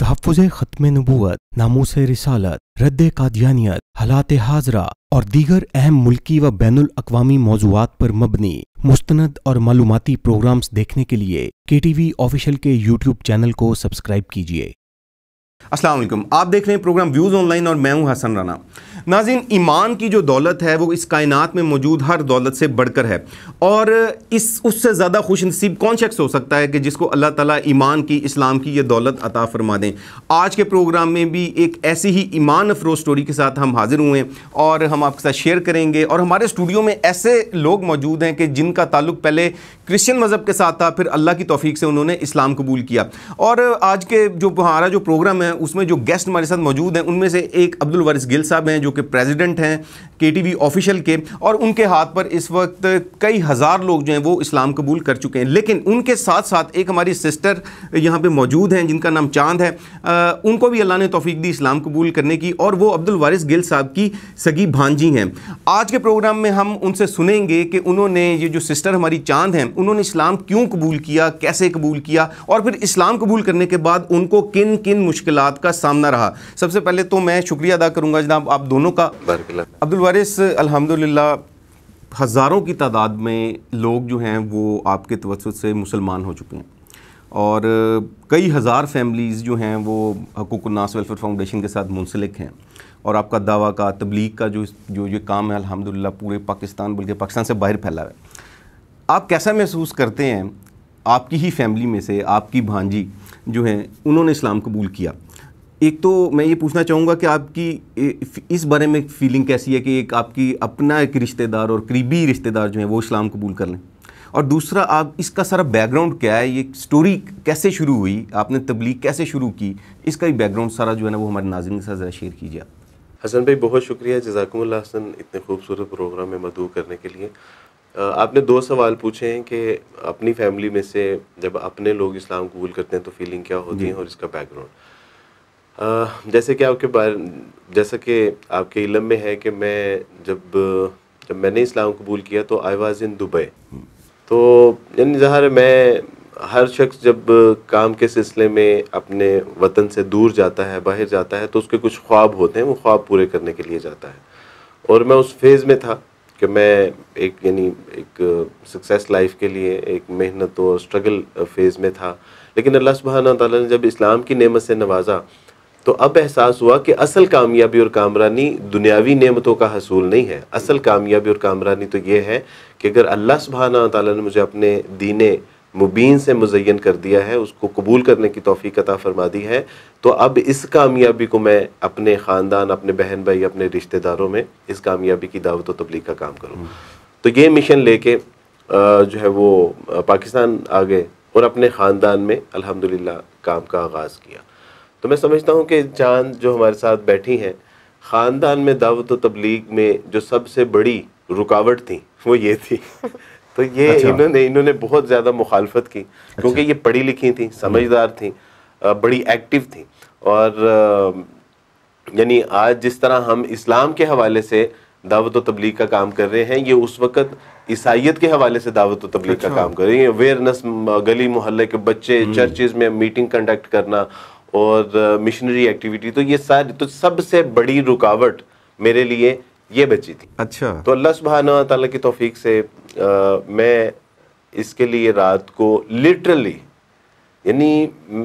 तहफ़ ख़त्म नबूत नामोस रिसालत रद्द कादियानियत हालात हाजरा और दीगर अहम मुल्की व बैन अवी मौजूद पर मबनी मुस्तंद और मालूमती प्रोग्राम्स देखने के लिए के टी वी ऑफिशियल के यूट्यूब चैनल को सब्सक्राइब कीजिए असलम आप देख रहे हैं प्रोग्राम व्यूज़ ऑनलाइन और मैं हूँ हसन राना नाजिन ईमान की जो दौलत है वो इस कायनात में मौजूद हर दौलत से बढ़कर है और इस उससे ज़्यादा खुश नसीब कौन शख्स हो सकता है कि जिसको अल्लाह ताला ईमान की इस्लाम की ये दौलत अता फरमा दें आज के प्रोग्राम में भी एक ऐसी ही ईमान अफरोज स्टोरी के साथ हम हाजिर हुए और हम आपके साथ शेयर करेंगे और हमारे स्टूडियो में ऐसे लोग मौजूद हैं कि जिनका ताल्लुक पहले क्रिश्चियन मज़हब के साथ था फिर अल्लाह की तोफ़ी से उन्होंने इस्लाम कबूल किया और आज के जो हमारा जो प्रोग्राम है उसमें जो गेस्ट हमारे साथ मौजूद हैं उनमें से एक अब्दुल गिल साहब हैं जो जो कि प्रेजिडेंट हैं के ऑफिशियल के और उनके हाथ पर इस वक्त कई हज़ार लोग जो हैं वो इस्लाम कबूल कर चुके हैं लेकिन उनके साथ साथ एक हमारी सिस्टर यहाँ पे मौजूद हैं जिनका नाम चांद है आ, उनको भी अल्लाह ने तोफ़ी दी इस्लाम कबूल करने की और वो अब्दुल वारिस गिल साहब की सगी भांजी हैं आज के प्रोग्राम में हम उनसे सुनेंगे कि उन्होंने ये जो सिस्टर हमारी चांद हैं उन्होंने इस्लाम क्यों कबूल किया कैसे कबूल किया और फिर इस्लाम कबूल करने के बाद उनको किन किन मुश्किल का सामना रहा सबसे पहले तो मैं शुक्रिया अदा करूँगा जनाब आप दोनों का अब्दुल वारिस अल्हम्दुलिल्लाह हज़ारों की तादाद में लोग जो हैं वो आपके तवसत से मुसलमान हो चुके हैं और कई हज़ार फैमिलीज़ जो हैं वो हकूक नास वेलफेयर फाउंडेशन के साथ मुंसलिक हैं और आपका दावा का तबलीग का जो जो ये काम है अल्हम्दुलिल्लाह पूरे पाकिस्तान बल्कि पाकिस्तान से बाहर फैला हुआ है आप कैसा महसूस करते हैं आपकी ही फैमिली में से आपकी भांजी जो हैं उन्होंने इस्लाम कबूल किया एक तो मैं ये पूछना चाहूँगा कि आपकी इस बारे में फीलिंग कैसी है कि एक आपकी अपना एक रिश्तेदार और करीबी रिश्तेदार जो है वो इस्लाम कबूल कर लें और दूसरा आप इसका सारा बैकग्राउंड क्या है ये स्टोरी कैसे शुरू हुई आपने तबलीग कैसे शुरू की इसका भी बैकग्राउंड सारा जो है ना वो हमारे नाजिम के साथ ज़रा शेयर कीजिए हसन भाई बहुत शुक्रिया जजाकमल्ला हसन इतने खूबसूरत प्रोग्राम में मदू करने के लिए आपने दो सवाल पूछे हैं कि अपनी फैमिली में से जब अपने लोग इस्लाम कबूल करते हैं तो फीलिंग क्या होती है और इसका बैकग्राउंड जैसे कि आपके बारे जैसा कि आपके इलम में है कि मैं जब जब मैंने इस्लाम कबूल किया तो आई वाज इन दुबई तो यानी ज़हर मैं हर शख्स जब काम के सिलसिले में अपने वतन से दूर जाता है बाहर जाता है तो उसके कुछ ख्वाब होते हैं वो ख्वाब पूरे करने के लिए जाता है और मैं उस फेज़ में था कि मैं एक यानी एक सक्सेस लाइफ के लिए एक मेहनत और स्ट्रगल फेज़ में था लेकिन अल्लाह सुबहाना तब ने जब इस्लाम की नेमत से नवाज़ा तो अब एहसास हुआ कि असल कामयाबी और कामरानी दुनियावी नेमतों का हसूल नहीं है असल कामयाबी और कामरानी तो ये है कि अगर अल्लाह सुबहाना तला ने मुझे अपने दीन मुबीन से मुजैन कर दिया है उसको कबूल करने की तोफ़ी कता फरमा दी है तो अब इस कामयाबी को मैं अपने ख़ानदान अपने बहन भाई अपने रिश्तेदारों में इस कामयाबी की दावत तबलीग का काम करूँ तो ये मिशन लेके जो है वो पाकिस्तान आ गए और अपने ख़ानदान में अल्हम्दुलिल्लाह काम का आगाज़ किया तो मैं समझता हूँ कि चांद जो हमारे साथ बैठी हैं ख़ानदान में दावत तबलीग में जो सबसे बड़ी रुकावट थी वो ये थी तो ये अच्छा। इन्होंने इन्होंने बहुत ज़्यादा मुखालफत की अच्छा। क्योंकि ये पढ़ी लिखी थी समझदार थी बड़ी एक्टिव थी और यानी आज जिस तरह हम इस्लाम के हवाले से दावत व तबलीग का काम कर रहे हैं ये उस वक्त ईसाइत के हवाले से दावत व तबलीग अच्छा। का काम कर रहे हैं अवेयरनेस गली मोहल्ले के बच्चे चर्चेज हम्म। में मीटिंग कंडक्ट करना और मिशनरी एक्टिविटी तो ये सारी तो सबसे बड़ी रुकावट मेरे लिए ये बची थी अच्छा तो अल्लाह सुबहाना तला की तोफीक से आ, मैं इसके लिए रात को लिटरली यानी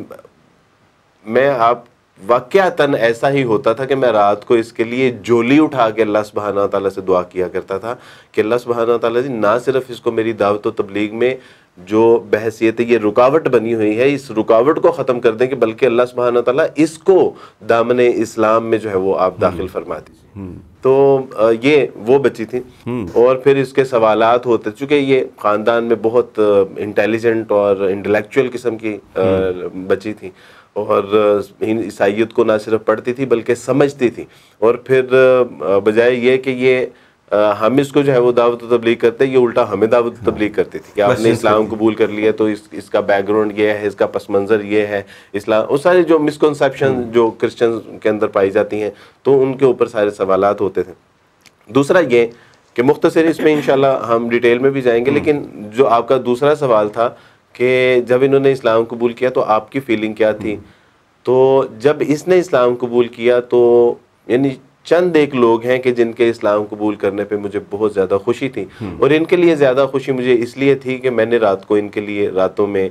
मैं आप वाक़ता ऐसा ही होता था कि मैं रात को इसके लिए जोली उठा के अल्लाह सुबहाना तला से दुआ किया करता था कि अल्लाह सुबहाना तला जी ना सिर्फ इसको मेरी दावत तबलीग में जो बहसीत ये रुकावट बनी हुई है इस रुकावट को ख़त्म कर दें कि बल्कि अल्लाह सुबहान तला इसको दामन इस्लाम में जो है वो आप दाखिल हम्म। फरमा दीजिए हम्म। तो ये वो बची थी हम्म। और फिर इसके सवाल होते चूँकि ये ख़ानदान में बहुत इंटेलिजेंट और इंटेलेक्चुअल किस्म की बची थी और ईसाइत को ना सिर्फ पढ़ती थी बल्कि समझती थी और फिर बजाय ये कि ये हम इसको जो है वो दावत तबलीग करते हैं ये उल्टा हमें दावत तबलीग करती थी कि आपने इस्लाम कबूल कर लिया तो इस, इसका बैकग्राउंड ये है इसका पस मंज़र ये है इस्लाम वो सारे जो मिसकनसेप्शन हम्म। जो क्रिश्चन के अंदर पाई जाती हैं तो उनके ऊपर सारे सवाल होते थे दूसरा ये कि मुख्तर इसमें इन हम डिटेल में भी जाएंगे हम्म। लेकिन जो आपका दूसरा सवाल था कि जब इन्होंने इस्लाम कबूल किया तो आपकी फीलिंग क्या थी हम्म। तो जब इसने इस्लाम कबूल किया तो यानी चंद एक लोग हैं कि जिनके इस्लाम कबूल करने पे मुझे बहुत ज़्यादा खुशी थी हम्म। और इनके लिए ज़्यादा खुशी मुझे इसलिए थी कि मैंने रात को इनके लिए रातों में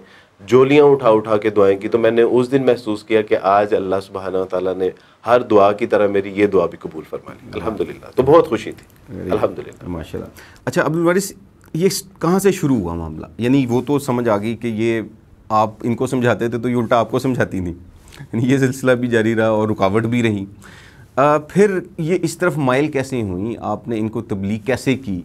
जोलियाँ उठा उठा के दुआएं की तो मैंने उस दिन महसूस किया कि आज अल्लाह सुबह ताला ने हर दुआ की तरह मेरी ये दुआ भी कबूल फरमा ली अल्हम्दुलिल्लाह तो बहुत खुशी थी अलहमद माशा अच्छा अब ये कहाँ से शुरू हुआ मामला यानी वो तो समझ आ गई कि ये आप इनको समझाते थे तो ये उल्टा आपको समझाती नहीं ये सिलसिला भी जारी रहा और रुकावट भी रही आ, फिर ये इस तरफ माइल कैसे हुई आपने इनको तबलीग कैसे की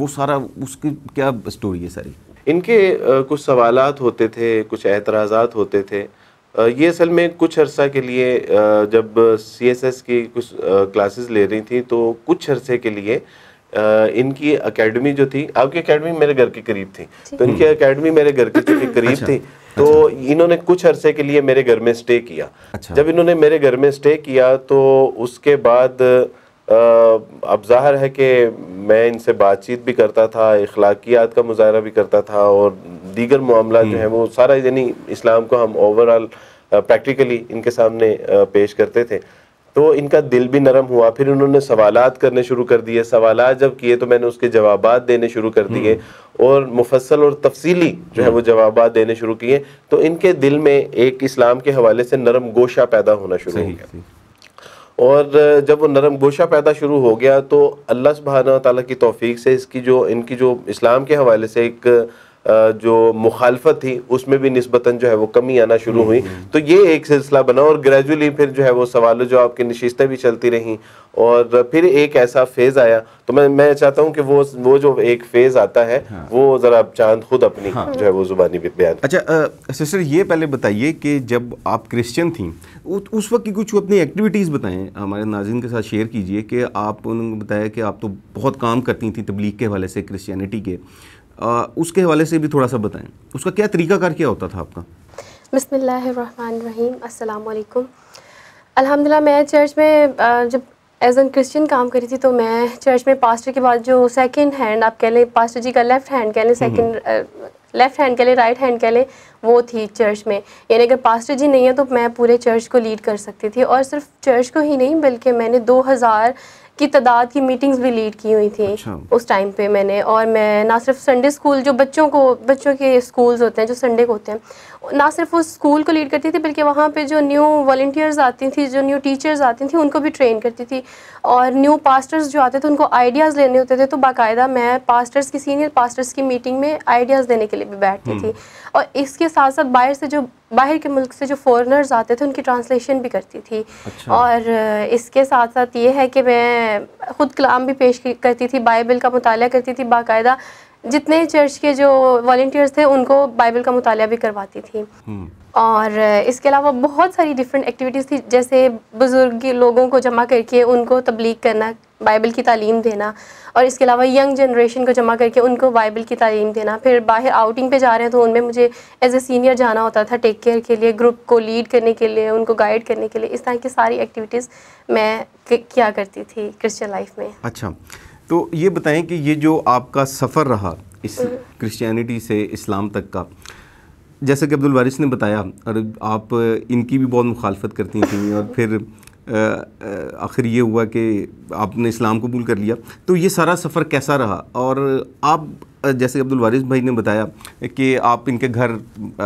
वो सारा उसकी क्या स्टोरी है सारी इनके आ, कुछ सवाल होते थे कुछ एतराज़ात होते थे आ, ये असल में कुछ अरसा के लिए जब सी एस एस की कुछ क्लासेस ले रही थी तो कुछ अरसे के लिए इनकी एकेडमी जो थी आपकी एकेडमी मेरे घर के करीब थी तो इनकी एकेडमी मेरे घर के करीब अच्छा। थी तो अच्छा। इन्होंने कुछ अरसे के लिए मेरे घर में स्टे किया अच्छा। जब इन्होंने मेरे घर में स्टे किया तो उसके बाद अब जाहिर है कि मैं इनसे बातचीत भी करता था अखलाकियात का मुजाहरा भी करता था और दीगर मामला जो हम्म। है वो सारा यानी इस्लाम को हम ओवरऑल प्रैक्टिकली इनके सामने पेश करते थे तो इनका दिल भी नरम हुआ फिर उन्होंने सवाल करने शुरू कर दिए सवाल जब किए तो मैंने उसके जवाब देने शुरू कर हम्म। दिए और मुफसल और तफसीली जो है हम्म। वो जवाब देने शुरू किए तो इनके दिल में एक इस्लाम के हवाले से नरम गोशा पैदा होना शुरू हो गया और जब वो नरम गोशा पैदा शुरू हो गया तो अल्लाह सुबहाना तला की तोफ़ी से इसकी जो इनकी जो इस्लाम के हवाले से एक जो मुखालफत थी उसमें भी नस्बता जो है वो कमी आना शुरू हुई हम्म, हम्म। तो ये एक सिलसिला बना और ग्रेजुअली फिर जो है वो सवाल जो आपकी नशिस्तें भी चलती रहीं और फिर एक ऐसा फेज़ आया तो मैं मैं चाहता हूँ कि वो वो जो एक फेज़ आता है हाँ। वो ज़रा चांद खुद अपनी हाँ। जो है वो ज़ुबानी बयान अच्छा आ, सिस्टर ये पहले बताइए कि जब आप क्रिश्चियन थी उ, उस वक्त की कुछ अपनी एक्टिविटीज़ बताएं हमारे नाजिन के साथ शेयर कीजिए कि आप उन्होंने बताया कि आप तो बहुत काम करती थी तबलीग के हवाले से क्रिश्चियनिटी के उसके हवाले से भी थोड़ा सा बताएं उसका क्या कर क्या होता था आपका बसमीम अल्लाम अल्हम्दुलिल्लाह मैं चर्च में जब एज एन क्रिश्चियन काम करी थी तो मैं चर्च में पास्टर के बाद जो सेकंड हैंड आप कह लें पास्टर जी का लेफ्ट हैंड कह लें सेकंड लेफ्ट हैंड कह लें राइट हैंड कह लें वो थी चर्च में यानी अगर पास्टर जी नहीं है तो मैं पूरे चर्च को लीड कर सकती थी और सिर्फ चर्च को ही नहीं बल्कि मैंने 2000 की तादाद की मीटिंग्स भी लीड की हुई थी अच्छा। उस टाइम पे मैंने और मैं ना सिर्फ संडे स्कूल जो बच्चों को बच्चों के स्कूल्स होते हैं जो संडे को होते हैं ना सिर्फ उस स्कूल को लीड करती थी बल्कि वहाँ पे जो न्यू वॉल्टियर्स आती थी जो न्यू टीचर्स आती थी उनको भी ट्रेन करती थी और न्यू पास्टर्स जो आते थे उनको आइडियाज़ लेने होते थे तो बाकायदा मैं पास्टर्स की सीनियर पास्टर्स की मीटिंग में आइडियाज़ देने के लिए भी बैठती हम्म। थी और इसके साथ साथ बाहर से जो बाहर के मुल्क से जो फॉरेनर्स आते थे उनकी ट्रांसलेशन भी करती थी अच्छा। और इसके साथ साथ ये है कि मैं ख़ुद कलाम भी पेश करती थी बाइबल का मुताल करती थी बाकायदा जितने चर्च के जो वॉल्टियर्स थे उनको बाइबल का मुताल भी करवाती थी हम्म। और इसके अलावा बहुत सारी डिफरेंट एक्टिविटीज़ थी जैसे बुज़ुर्ग लोगों को जमा करके उनको तबलीग करना बाइबल की तालीम देना और इसके अलावा यंग जनरेशन को जमा करके उनको बाइबल की तालीम देना फिर बाहर आउटिंग पे जा रहे हैं तो उनमें मुझे एज ए सीनियर जाना होता था टेक केयर के लिए ग्रुप को लीड करने के लिए उनको गाइड करने के लिए इस तरह की सारी एक्टिविटीज़ मैं किया करती थी क्रिश्चन लाइफ में अच्छा तो ये बताएं कि ये जो आपका सफ़र रहा इस क्रिश्चियनिटी हम्म। से इस्लाम तक का जैसा कि अब्दुल वारिस ने बताया और आप इनकी भी बहुत मुखालफत करती थी और फिर आखिर ये हुआ कि आपने इस्लाम कबूल कर लिया तो ये सारा सफ़र कैसा रहा और आप जैसे अब्दुल वारिस भाई ने बताया कि आप इनके घर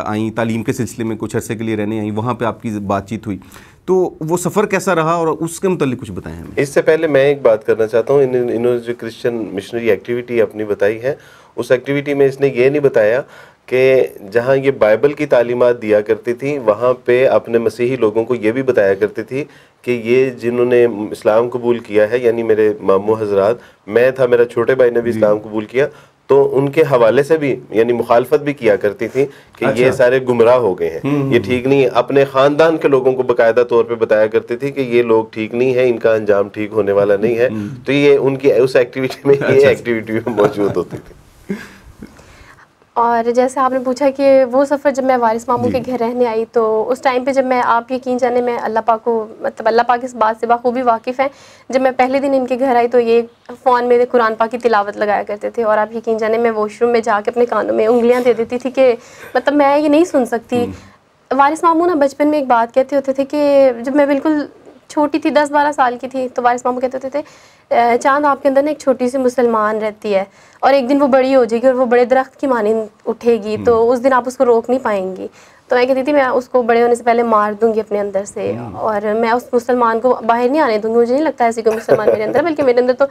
आई तालीम के सिलसिले में कुछ अरसे के लिए रहने आई वहाँ पे आपकी बातचीत हुई तो वो सफ़र कैसा रहा और उसके मतलब कुछ बताएं हमें इससे पहले मैं एक बात करना चाहता हूँ इन इन्होंने जो क्रिश्चियन मिशनरी एक्टिविटी अपनी बताई है उस एक्टिविटी में इसने ये नहीं बताया कि जहाँ ये बाइबल की तालीमत दिया करती थी वहाँ पे अपने मसीही लोगों को ये भी बताया करती थी कि ये जिन्होंने इस्लाम कबूल किया है यानी मेरे मामू हजरात मैं था मेरा छोटे भाई ने भी इस्लाम कबूल किया तो उनके हवाले से भी यानी मुखालफत भी किया करती थी कि अच्छा। ये सारे गुमराह हो गए हैं हम्म, हम्म, ये हम्म। ठीक नहीं है अपने खानदान के लोगों को बकायदा तौर पे बताया करती थी कि ये लोग ठीक नहीं है इनका अंजाम ठीक होने वाला नहीं है तो ये उनकी उस एक्टिविटी में अच्छा। ये अच्छा। एक्टिविटी में मौजूद होती थी और जैसे आपने पूछा कि वो सफ़र जब मैं वारिस मामू के घर रहने आई तो उस टाइम पे जब मैं आप यकीन जाने मैं अल्लाह पाक को मतलब अल्लाह पाक इस बात से बाखूबी वाकिफ़ हैं जब मैं पहले दिन इनके घर आई तो ये फ़ोन में कुरान पाक की तिलावत लगाया करते थे और आप यकीन जाने मैं वॉशरूम में जा अपने कानों में उंगलियाँ दे देती थी कि मतलब मैं ये नहीं सुन सकती वारिस मामू ना बचपन में एक बात कहते होते थे कि जब मैं बिल्कुल छोटी थी दस बारह साल की थी तो वारिस मामू कहते थे, थे चांद आपके अंदर ना एक छोटी सी मुसलमान रहती है और एक दिन वो बड़ी हो जाएगी और वो बड़े दरख्त की मानी उठेगी तो हम्म। उस दिन आप उसको रोक नहीं पाएंगी तो मैं कहती थी मैं उसको बड़े होने से पहले मार दूंगी अपने अंदर से हम्म। और मैं उस मुसलमान को बाहर नहीं आने दूंगी मुझे नहीं लगता ऐसी कोई मुसलमान मेरे अंदर बल्कि मेरे अंदर तो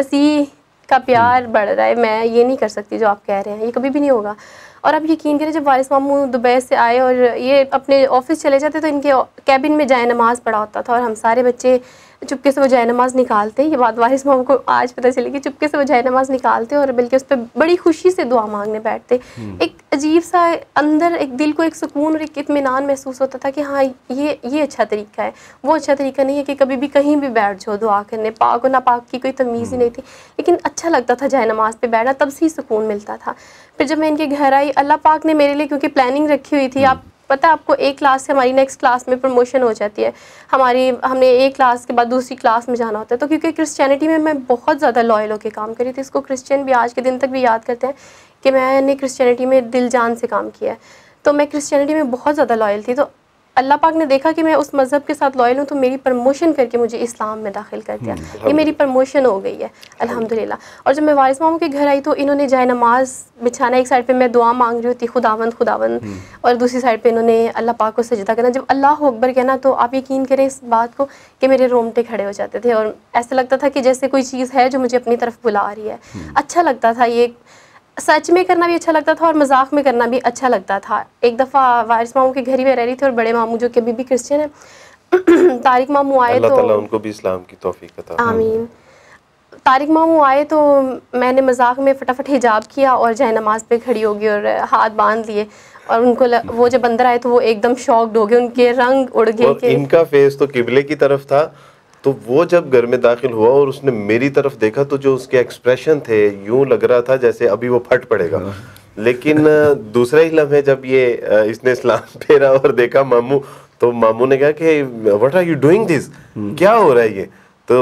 मसीह का प्यार बढ़ रहा है मैं ये नहीं कर सकती जो आप कह रहे हैं ये कभी भी नहीं होगा और आप यकीन करें जब वारिस मामू दुबई से आए और ये अपने ऑफिस चले जाते तो इनके कैबिन में जाए नमाज़ पढ़ा होता था और हम सारे बच्चे चुपके से वो जाए नमाज़ निकालते ये बात वारिस मामू को आज पता चली कि चुपके से वो जाए नमाज़ निकालते और बल्कि उस पर बड़ी खुशी से दुआ मांगने बैठते हम्म। एक अजीब सा अंदर एक दिल को एक सुकून और एक इतमान महसूस होता था कि हाँ ये ये अच्छा तरीका है वो अच्छा तरीका नहीं है कि कभी भी कहीं भी बैठ जाओ दुआ करने पाक और नापाक की कोई तमीज़ ही हम्म। नहीं थी लेकिन अच्छा लगता था जाए नमाज पर बैठना तब से ही सुकून मिलता था फिर जब मैं इनके घर आई अल्लाह पाक ने मेरे लिए क्योंकि प्लानिंग रखी हुई थी आप पता है आपको एक क्लास से हमारी नेक्स्ट क्लास में प्रमोशन हो जाती है हमारी हमने एक क्लास के बाद दूसरी क्लास में जाना होता है तो क्योंकि क्रिश्चियनिटी में मैं बहुत ज़्यादा लॉयल होकर काम करी थी इसको क्रिश्चियन भी आज के दिन तक भी याद करते हैं कि मैंने क्रिश्चियनिटी में दिल जान से काम किया है तो मैं क्रिश्चियनिटी में बहुत ज़्यादा लॉयल थी तो अल्लाह पाक ने देखा कि मैं उस मज़हब के साथ लॉयल हूँ तो मेरी प्रमोशन करके मुझे इस्लाम में दाखिल कर दिया हम्म, ये मेरी प्रमोशन हो गई है अल्हम्दुलिल्लाह और जब मैं वारिस मामू के घर आई तो इन्होंने जाए नमाज बिछाना एक साइड पे मैं दुआ मांग रही होती खुदावंद खुदावंद हम्म। और दूसरी साइड पर इन्होंने अल्लाह पाक को सजदा करना जब अल्लाह अकबर कहना तो आप यकीन करें इस बात को कि मेरे रोमटे खड़े हो जाते थे और ऐसा लगता था कि जैसे कोई चीज़ है जो मुझे अपनी तरफ बुला रही है हम्म। अच्छा लगता था ये सच में करना भी अच्छा लगता था और मजाक में करना भी अच्छा लगता था एक दफ़ा वारिस मामू के घर ही में रह रही थी और बड़े मामू जो कि अभी भी क्रिश्चियन है तारिक मामू आए तो उनको भी इस्लाम की तोफ़ी आमीन तारिक मामू आए तो मैंने मजाक में फटाफट हिजाब किया और जय नमाज पे खड़ी हो गई और हाथ बांध लिए और उनको ल, वो जब अंदर आए तो वो एकदम शॉक्ड हो गए उनके रंग उड़ गए इनका फेस तो किबले की तरफ था तो वो जब घर में दाखिल हुआ और उसने मेरी तरफ देखा तो जो उसके एक्सप्रेशन थे यूं लग रहा था जैसे अभी वो फट पड़ेगा हाँ। लेकिन दूसरा ही लम्हे जब ये इसने इस्लाम फेरा और देखा मामू तो मामू ने कहा कि what are you doing this क्या हो रहा है ये तो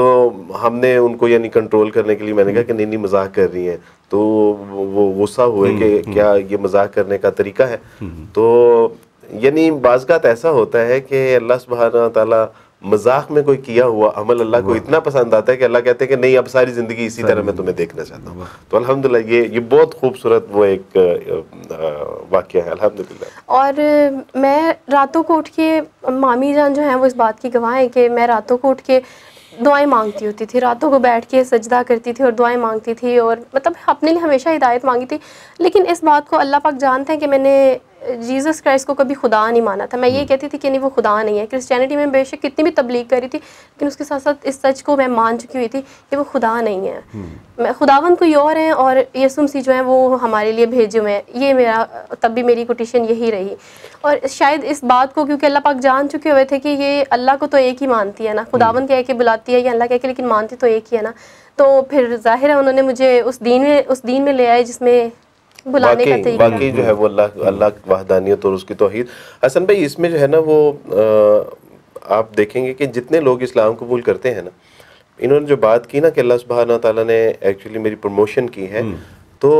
हमने उनको यानी कंट्रोल करने के लिए मैंने कहा कि नहीं नहीं मजाक कर रही है तो वो गुस्सा हुए हम्म, कि हम्म। क्या ये मजाक करने का तरीका है हम्म। तो यानी बाज़ात ऐसा होता है कि अल्लाह सुबहाना तला मजाक में कोई किया हुआ अमल अल्लाह को इतना पसंद आता है कि अल्लाह कहते हैं कि नहीं अब सारी ज़िंदगी इसी तरह मैं तुम्हें देखना चाहता हूँ तो अलहमदिल्ला ये ये बहुत खूबसूरत वो एक वाक्य है अलहमदिल्ला और मैं रातों को उठ के मामी जान जो है वो इस बात की गवाह हैं कि मैं रातों को उठ के दुआएं मांगती होती थी रातों को बैठ के सजदा करती थी और दुआएं मांगती थी और मतलब अपने लिए हमेशा हिदायत मांगी थी लेकिन इस बात को अल्लाह पाक जानते हैं कि मैंने जीसस क्राइस्ट को कभी खुदा नहीं माना था मैं ये हम्म। कहती थी कि नहीं वो खुदा नहीं है क्रिश्चियनिटी में बेशक कितनी भी तबलीग करी थी लेकिन उसके साथ साथ इस सच को मैं मान चुकी हुई थी कि वो खुदा नहीं है हम्म। मैं खुदावन कोई और हैं और यसुम सी जो है वो हमारे लिए भेजे हुए हैं ये मेरा तब भी मेरी कोटिशन यही रही और शायद इस बात को क्योंकि अल्लाह पाक जान चुके हुए थे कि ये अल्लाह को तो एक ही मानती है ना हम्म। खुदावन कह के बुलाती है या अल्लाह कह के लेकिन मानती तो एक ही है ना तो फिर जाहिर है उन्होंने मुझे उस दीन में उस दीन में ले आए जिसमें बाकी, बाकी जो है वो अल्लाह अल्लाह की वाहदानियत और उसकी तोहहीद हसन भाई इसमें जो है ना वो आप देखेंगे कि जितने लोग इस्लाम कबूल करते हैं ना इन्होंने जो बात की ना कि अल्लाह सुबह ताला ने एक्चुअली मेरी प्रमोशन की है हम्म। तो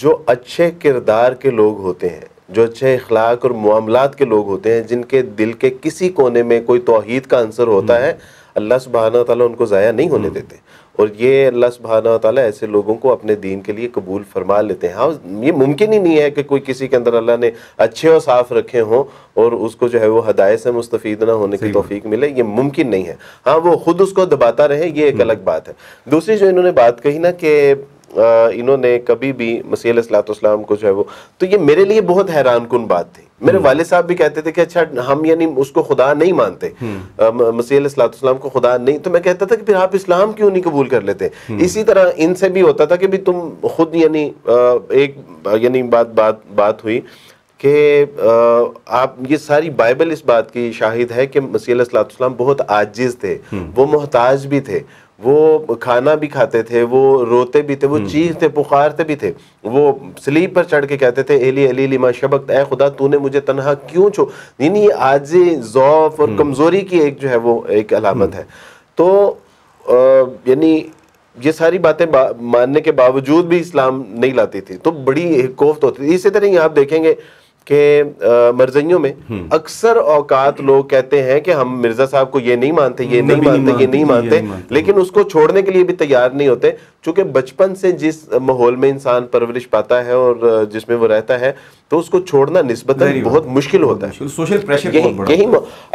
जो अच्छे किरदार के लोग होते हैं जो अच्छे अखलाक और मामलात के लोग होते हैं जिनके दिल के किसी कोने में कोई तोहहीद का आंसर होता हम्म। है अल्लाह सुबहाना ताला उनको ज़ाया नहीं होने हम्म। देते और ये अल्लाह सुबहाना ताली ऐसे लोगों को अपने दीन के लिए कबूल फरमा लेते हैं हाँ ये मुमकिन ही नहीं है कि कोई किसी के अंदर अल्लाह ने अच्छे और साफ़ रखे हों और उसको जो है वो हदायत से मुस्तफ़ ना होने की तोफ़ी मिले ये मुमकिन नहीं है हाँ वो ख़ुद उसको दबाता रहे ये एक हम्म। अलग बात है दूसरी जो इन्होंने बात कही ना कि इन्होंने कभी भी मसीह सलाम को जो है वो तो ये मेरे लिए बहुत हैरान कन बात थी मेरे हम्म। वाले साहब भी कहते थे कि अच्छा हम यानी उसको खुदा नहीं मानते हम्म। मसीह सलाम को खुदा नहीं तो मैं कहता था कि फिर आप इस्लाम क्यों नहीं कबूल कर लेते हम्म। इसी तरह इनसे भी होता था कि भी तुम खुद यानी एक यानी बात बात बात हुई कि आप ये सारी बाइबल इस बात की शाहिद है कि मसीह सलाम बहुत आजिज थे वो मोहताज भी थे वो खाना भी खाते थे वो रोते भी थे वो हम्म। चीखते पुकारते भी थे वो स्लीप पर चढ़ के कहते थे एली अली लिमा शबक ए खुदा तूने मुझे तनहा क्यों छो ये आज जौफ और हम्म। कमज़ोरी की एक जो है वो एक अलामत हम्म। है तो यानी ये सारी बातें बा, मानने के बावजूद भी इस्लाम नहीं लाती थी तो बड़ी कोफ्त होती थी इसी तरह ही आप देखेंगे के मर्जियों में हम्म। अक्सर औकात लोग कहते हैं कि हम मिर्जा साहब को ये नहीं मानते ये नहीं मानते ये नहीं मानते लेकिन उसको छोड़ने के लिए भी तैयार नहीं होते चूंकि बचपन से जिस माहौल में इंसान परवरिश पाता है और जिसमें वो रहता है तो उसको छोड़ना नस्बतन बहुत मुश्किल होता है सोशल प्रेशर यही यही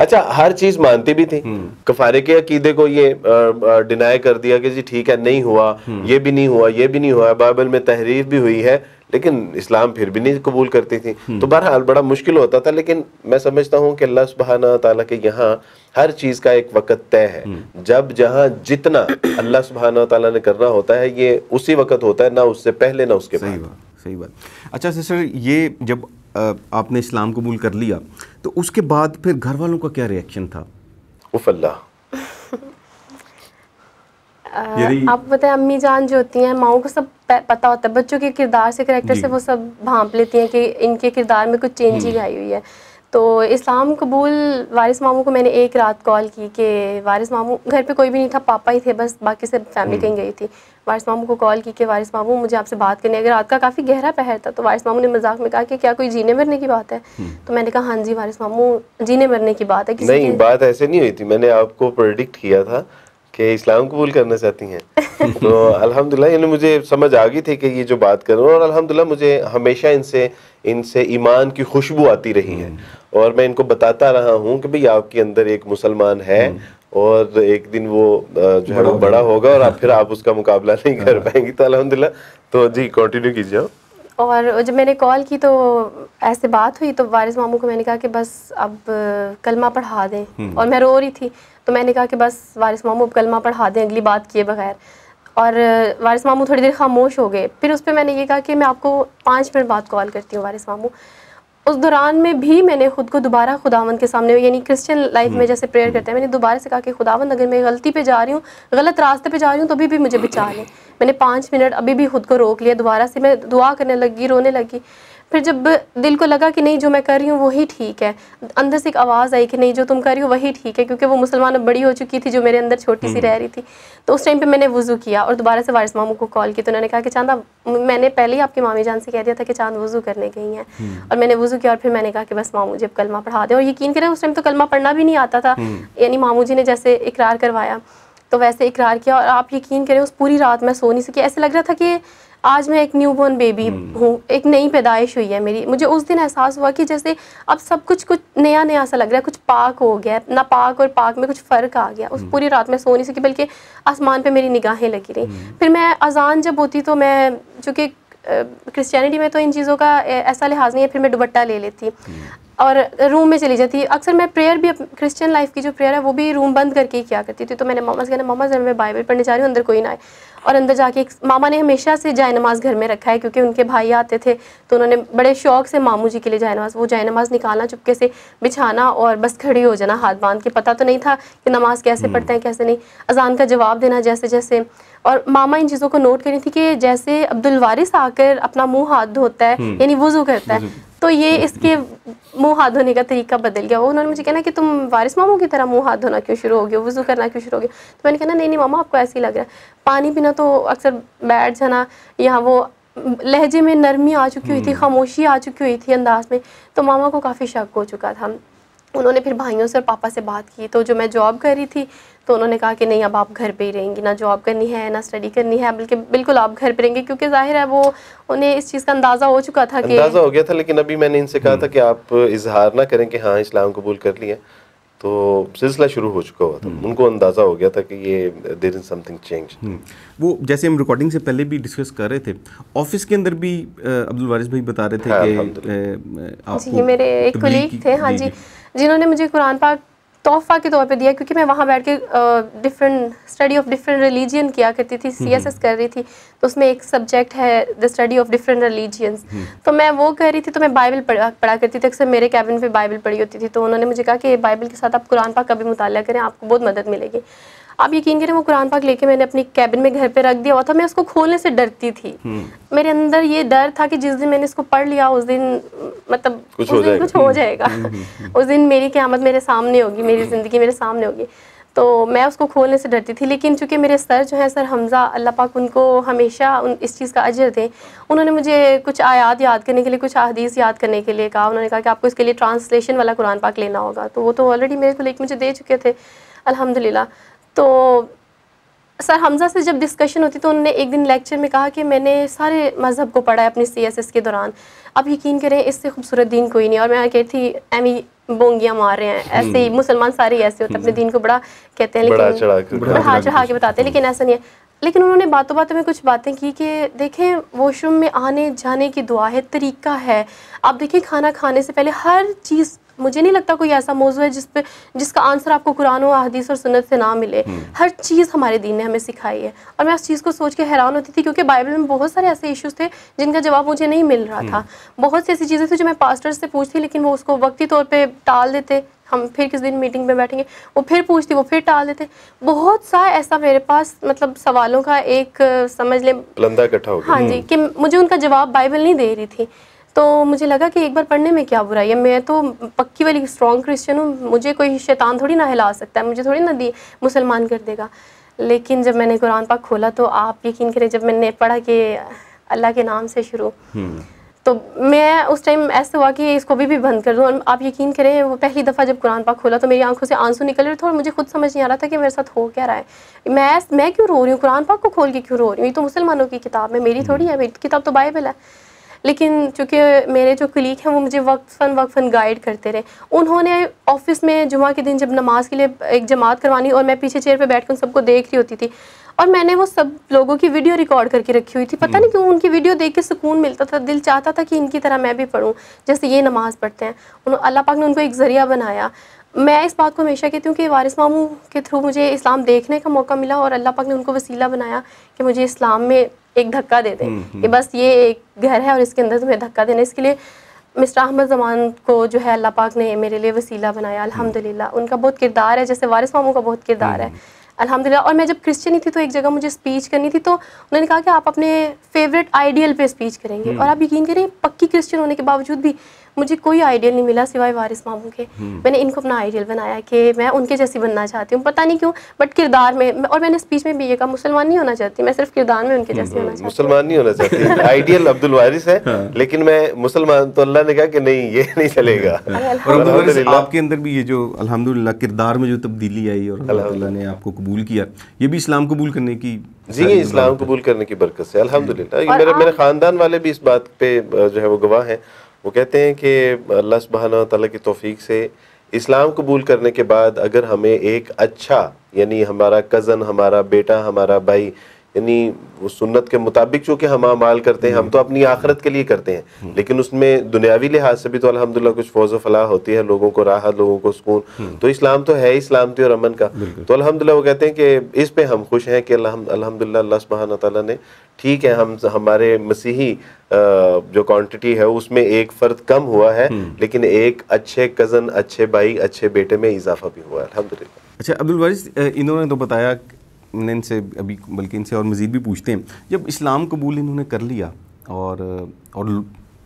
अच्छा हर चीज मानती भी थी हम्म। कफारे के अकीदे को ये डिनाई कर दिया कि जी ठीक है नहीं हुआ हम्म। ये भी नहीं हुआ ये भी नहीं हुआ बाइबल में तहरीफ भी हुई है लेकिन इस्लाम फिर भी नहीं कबूल करती थी हम्म। तो बहरहाल बड़ा मुश्किल होता था लेकिन मैं समझता हूँ कि अल्लाह सुबहाना ताला के यहाँ हर चीज़ का एक वक्त तय है हम्म। जब जहाँ जितना अल्लाह सुबहाना तला ने करना होता है ये उसी वक्त होता है ना उससे पहले ना उसके सही बात सही बात अच्छा सिस्टर ये जब आपने इस्लाम कबूल कर लिया तो उसके बाद फिर घर वालों का क्या रिएक्शन था उफ अल्लाह आप बताए अम्मी जान जो होती हैं माओ को सब पता होता है बच्चों के किरदार से करेक्टर से वो सब भांप लेती हैं कि इनके किरदार में कुछ चेंजिंग हम्म। आई हुई है तो इस्लाम कबूल वारिस मामू को मैंने एक रात कॉल की कि वारिस मामू घर पे कोई भी नहीं था पापा ही थे बस बाकी सब फैमिली हम्म। कहीं गई थी वारिस मामू को कॉल की कि वारिस मामू मुझे आपसे बात करनी है अगर रात का काफ़ी गहरा पहर था तो वारिस मामू ने मजाक में कहा कि क्या कोई जीने मरने की बात है हम्म। तो मैंने कहा हाँ जी वारिस मामू जीने मरने की बात है नहीं बात ऐसे नहीं हुई थी मैंने आपको प्रोडिक्ट किया था कि इस्लाम कबूल करना चाहती हैं तो अल्हम्दुलिल्लाह यानी मुझे समझ आ गई थी कि ये जो बात कर रहा हूँ और अल्हम्दुलिल्लाह मुझे हमेशा इनसे इनसे ईमान की खुशबू आती रही है हम्म। और मैं इनको बताता रहा हूँ कि भाई आपके अंदर एक मुसलमान है हम्म। और एक दिन वो जो है वो बड़ा होगा और आप फिर आप उसका मुकाबला नहीं हाँ। कर पाएंगी तो अलहमदिल्ला तो जी कंटिन्यू कीजिए और जब मैंने कॉल की तो ऐसे बात हुई तो वारिस मामू को मैंने कहा कि बस अब कलमा पढ़ा दें हम्म। और मैं रो रही थी तो मैंने कहा कि बस वारिस मामू अब कलमा पढ़ा दें अगली बात किए बगैर और वारिस मामू थोड़ी देर खामोश हो गए फिर उस पर मैंने ये कहा कि मैं आपको पाँच मिनट बाद कॉल करती हूँ वारिस मामू उस दौरान में भी मैंने खुद को दोबारा खुदावन के सामने यानी क्रिश्चियन लाइफ में हम्म। जैसे प्रेयर हम्म। करते हैं मैंने दोबारा से कहा कि खुदावंद अगर मैं गलती पे जा रही हूँ गलत रास्ते पे जा रही हूँ तो अभी भी मुझे बचा लें मैंने पाँच मिनट अभी भी खुद को रोक लिया दोबारा से मैं दुआ करने लगी रोने लगी फिर जब दिल को लगा कि नहीं जो मैं कर रही हूँ वही ठीक है अंदर से एक आवाज़ आई कि नहीं जो तुम कर रही हो वही ठीक है क्योंकि वो मुसलमान अब बड़ी हो चुकी थी जो मेरे अंदर छोटी सी हम्म। रह रही थी तो उस टाइम पर मैंने वज़ू किया और दोबारा से वारिस मामू को कॉल की तो उन्होंने कहा कि चांद मैंने पहले ही आपकी मामी जान से कह दिया था कि चांद वज़ू करने गई हैं हम्म। और मैंने वज़ू किया और फिर मैंने कहा कि बस मामू जी अब कलमा पढ़ा दें और यकीन करें उस टाइम तो कलमा पढ़ना भी नहीं आता था हम्म। यानी मामू जी ने जैसे इकरार करवाया तो वैसे इकरार किया और आप यकीन करें उस पूरी रात मैं सो नहीं सकी ऐसे लग रहा था कि आज मैं एक न्यू बॉर्न बेबी हूँ एक नई पैदाइश हुई है मेरी मुझे उस दिन एहसास हुआ कि जैसे अब सब कुछ कुछ नया नया सा लग रहा है कुछ पाक हो गया ना पाक और पाक में कुछ फ़र्क आ गया उस हम्म। पूरी रात में सो नहीं सकी बल्कि आसमान पर मेरी निगाहें लगी रही हम्म। फिर मैं अजान जब होती तो मैं चूँकि क्रिश्चियनिटी में तो इन चीज़ों का ऐसा लिहाज नहीं है फिर मैं दुबट्टा ले लेती हम्म। और रूम में चली जाती अक्सर मैं प्रेयर भी क्रिश्चियन लाइफ की जो प्रेयर है वो भी रूम बंद करके ही किया करती थी तो मैंने मामा से कहना मामा मैं बाइबल पढ़ने जा रही हूँ अंदर कोई ना आए और अंदर जाके एक मामा ने हमेशा से जाय नमाज घर में रखा है क्योंकि उनके भाई आते थे तो उन्होंने बड़े शौक से मामू जी के लिए जाय नमाज वो जाय नमाज निकालना चुपके से बिछाना और बस खड़ी हो जाना हाथ बांध के पता तो नहीं था कि नमाज कैसे पढ़ते हैं कैसे नहीं अजान का जवाब देना जैसे जैसे और मामा इन चीज़ों को नोट करी थी कि जैसे अब्दुल वारिस आकर अपना मुंह हाथ धोता है हम्म। यानी वजू करता है तो ये इसके मुंह हाथ धोने का तरीका बदल गया उन्होंने मुझे कहना कि तुम वारिस मामू की तरह मुंह हाथ धोना क्यों शुरू हो गया वज़ू करना क्यों शुरू हो गया तो मैंने कहना नहीं नहीं मामा आपको ऐसे ही लग रहा है पानी पीना तो अक्सर बैठ जाना यहाँ वो लहजे में नरमी आ चुकी हुई थी हम्म। खामोशी आ चुकी हुई थी अंदाज में तो मामा को काफ़ी शक हो चुका था उन्होंने फिर भाइयों से और पापा से बात की तो जो मैं जॉब कर रही थी तो उन्होंने कहा कि नहीं अब आप घर पे ही रहेंगी ना जॉब करनी है ना स्टडी करनी है बल्कि बिल्कुल आप घर पे रहेंगे क्योंकि जाहिर है वो उन्हें इस चीज़ का अंदाज़ा हो चुका था कि अंदाज़ा हो गया था लेकिन अभी मैंने इनसे कहा था हम्म। कि आप इजहार ना करें कि हाँ इस्लाम कबूल कर लिया तो सिलसिला शुरू हो चुका हुआ था हम्म। उनको अंदाज़ा हो गया था कि ये देर इज समथिंग चेंज वो जैसे हम रिकॉर्डिंग से पहले भी डिस्कस कर रहे थे ऑफिस के अंदर भी अब्दुल वारिस भाई बता रहे थे हाँ, कि जी मेरे एक कलीग थे हाँ जी जिन्होंने मुझे कुरान पाक तोहफ़ा के तौर पे दिया क्योंकि मैं वहाँ बैठ के different study of different religion किया करती थी सी एस एस कर रही थी तो उसमें एक सब्जेक्ट है the study of different religions तो मैं वो कर रही थी तो मैं बाइबल पढ़ा पढ़ा करती थी अक्सर मेरे कैबिन पे बाइबल पढ़ी होती थी तो उन्होंने मुझे कहा कि बाइबल के साथ आप कुरान पाक का भी मुताल करें आपको बहुत मदद मिलेगी आप यकीन करें वो कुरान पाक लेके मैंने अपनी कैबिन में घर पे रख दिया हुआ था मैं उसको खोलने से डरती थी हम्म। मेरे अंदर ये डर था कि जिस दिन मैंने इसको पढ़ लिया उस दिन मतलब कुछ उस हो दिन कुछ हो हम्म। जाएगा हम्म। उस दिन मेरी क्यामत मेरे सामने होगी मेरी ज़िंदगी मेरे सामने होगी तो मैं उसको खोलने से डरती थी लेकिन चूंकि मेरे सर जो हैं सर हमज़ा अल्लाह पाक उनको हमेशा उन इस चीज़ का अजर दें उन्होंने मुझे कुछ आयात याद करने के लिए कुछ अहदीस याद करने के लिए कहा उन्होंने कहा कि आपको इसके लिए ट्रांसलेशन वाला कुरान पाक लेना होगा तो वो तो ऑलरेडी मेरे को लेकिन मुझे दे चुके थे अलहमदिल्ला तो सर हमजा से जब डिस्कशन होती तो उन्होंने एक दिन लेक्चर में कहा कि मैंने सारे मज़हब को पढ़ा है अपनी सीएसएस के दौरान अब यकीन करें इससे खूबसूरत दिन कोई नहीं और मैं कहती थी एम बोंगियाँ मार रहे हैं हम्म। ऐसे ही मुसलमान सारे ऐसे होते हैं अपने हम्म। दिन को बड़ा कहते हैं लेकिन हाँ चढ़ा के बताते हैं लेकिन ऐसा नहीं है लेकिन उन्होंने बातों बातों में कुछ बातें की कि देखें वॉशरूम में आने जाने की दुआ है तरीका है आप देखें खाना खाने से पहले हर चीज़ मुझे नहीं लगता कोई ऐसा मौजू है जिस पे जिसका आंसर आपको कुरान और हदीस और सुनत से ना मिले हम्म। हर चीज़ हमारे दीन ने हमें सिखाई है और मैं उस चीज़ को सोच के हैरान होती थी क्योंकि बाइबल में बहुत सारे ऐसे इश्यूज़ थे जिनका जवाब मुझे नहीं मिल रहा था हम्म। बहुत सी ऐसी चीज़ें थी जो मैं पास्टर से पूछती लेकिन वो उसको वक्ती तौर पर टाल देते हम फिर किस दिन मीटिंग में बैठेंगे वो फिर पूछती वो फिर टाल देते बहुत सा ऐसा मेरे पास मतलब सवालों का एक समझ लें हाँ जी हम्म। कि मुझे उनका जवाब बाइबल नहीं दे रही थी तो मुझे लगा कि एक बार पढ़ने में क्या बुराई है मैं तो पक्की वाली स्ट्रॉन्ग क्रिश्चियन हूँ मुझे कोई शैतान थोड़ी ना हिला सकता है मुझे थोड़ी ना दी मुसलमान कर देगा लेकिन जब मैंने कुरान पाक खोला तो आप यकीन करें जब मैंने पढ़ा कि अल्लाह के नाम से शुरू हम्म। तो मैं उस टाइम ऐसा हुआ कि इसको भी भी बंद कर दूँ और आप यकीन करें वो पहली दफ़ा जब कुरान पाक खोला तो मेरी आंखों से आंसू निकल रहे थे और मुझे खुद समझ नहीं आ रहा था कि मेरे साथ हो क्या रहा है मैं मैं क्यों रो रही हूँ कुरान पाक को खोल के क्यों रो रही हूँ ये तो मुसलमानों की किताब है मेरी हम्म। थोड़ी है मेरी किताब तो बाइबल है लेकिन चूँकि मेरे जो कलीग हैं वो मुझे वक्त फ़न वक्त फ़न गाइड करते रहे उन्होंने ऑफिस में जुमा के दिन जब नमाज़ के लिए एक जमात करवानी और मैं पीछे चेयर पर बैठ कर सबको देख रही होती थी और मैंने वो सब लोगों की वीडियो रिकॉर्ड करके रखी हुई थी पता हम्म। नहीं क्यों उनकी वीडियो देख के सुकून मिलता था दिल चाहता था कि इनकी तरह मैं भी पढ़ूँ जैसे ये नमाज़ पढ़ते हैं उन अल्लाह पाक ने उनको एक ज़रिया बनाया मैं इस बात को हमेशा कहती हूँ कि वारिस मामू के थ्रू मुझे इस्लाम देखने का मौका मिला और अल्लाह पाक ने उनको वसीला बनाया कि मुझे इस्लाम में एक धक्का दे दें हम्म, हम्म। कि बस ये एक घर है और इसके अंदर तुम्हें धक्का देना इसके लिए मिस्टर अहमद जमान को जो है अल्लाह पाक ने मेरे लिए वसीला बनाया हम्म। अल्हम्दुलिल्लाह उनका बहुत किरदार है जैसे वारिस मामू का बहुत किरदार है अल्हम्दुलिल्लाह और मैं जब क्रिश्चियन थी तो एक जगह मुझे स्पीच करनी थी तो उन्होंने कहा कि आप अपने फेवरेट आइडियल पे स्पीच करेंगे और आप यकीन करें पक्की क्रिश्चियन होने के बावजूद भी मुझे कोई आइडियल नहीं मिला सिवाय वारिस मामू के हम्म। मैंने इनको अपना आइडियल बनाया कि मैं उनके जैसी बनना चाहती हूँ पता नहीं क्यों बट किरदार में और मैंने स्पीच में भी ये कहा मुसलमान नहीं होना चाहती मैं सिर्फ किरदार में उनके जैसी होना चाहती मुसलमान नहीं होना चाहती आइडियल अब्दुल वारिस है हाँ। लेकिन मैं मुसलमान तो अल्लाह ने कहा कि नहीं ये नहीं चलेगा हाँ। आपके अंदर भी ये जो अलहमदुल्ला किरदार में जो तब्दीली आई और अल्लाह ने आपको कबूल किया ये भी इस्लाम कबूल करने की जी इस्लाम कबूल करने की बरकत से अल्हम्दुलिल्लाह मेरे मेरे ख़ानदान वाले भी इस बात पे जो है वो गवाह हैं वो कहते हैं कि अल्लाह सुबहाना तला की तोफ़ी से इस्लाम कबूल करने के बाद अगर हमें एक अच्छा यानी हमारा कज़न हमारा बेटा हमारा भाई यानी वो सुन्नत के मुताबिक चूँकि हम अमाल करते हैं हम तो अपनी आखरत के लिए करते हैं लेकिन उसमें दुनियावी लिहाज से भी तो अलहमदिल्ला कुछ फौज फलाह होती है लोगों को राहत लोगों को सुकून तो इस्लाम तो है इस्लामती और अमन का तो अलहमदिल्ला वो कहते हैं कि इस पर हम खुश हैं कि अलहमदिल्ला सुबहाना ने ठीक है हम हमारे मसीही जो क्वान्टिटी है उसमें एक फ़र्द कम हुआ है हम्म। लेकिन एक अच्छे कज़न अच्छे भाई अच्छे बेटे में इजाफा भी हुआ है अलहमदिल्ला अच्छा अब्दुल वारिस इन्होंने तो बताया हमने इनसे अभी बल्कि इनसे और मज़ीद भी पूछते हैं जब इस्लाम कबूल इन्होंने कर लिया और और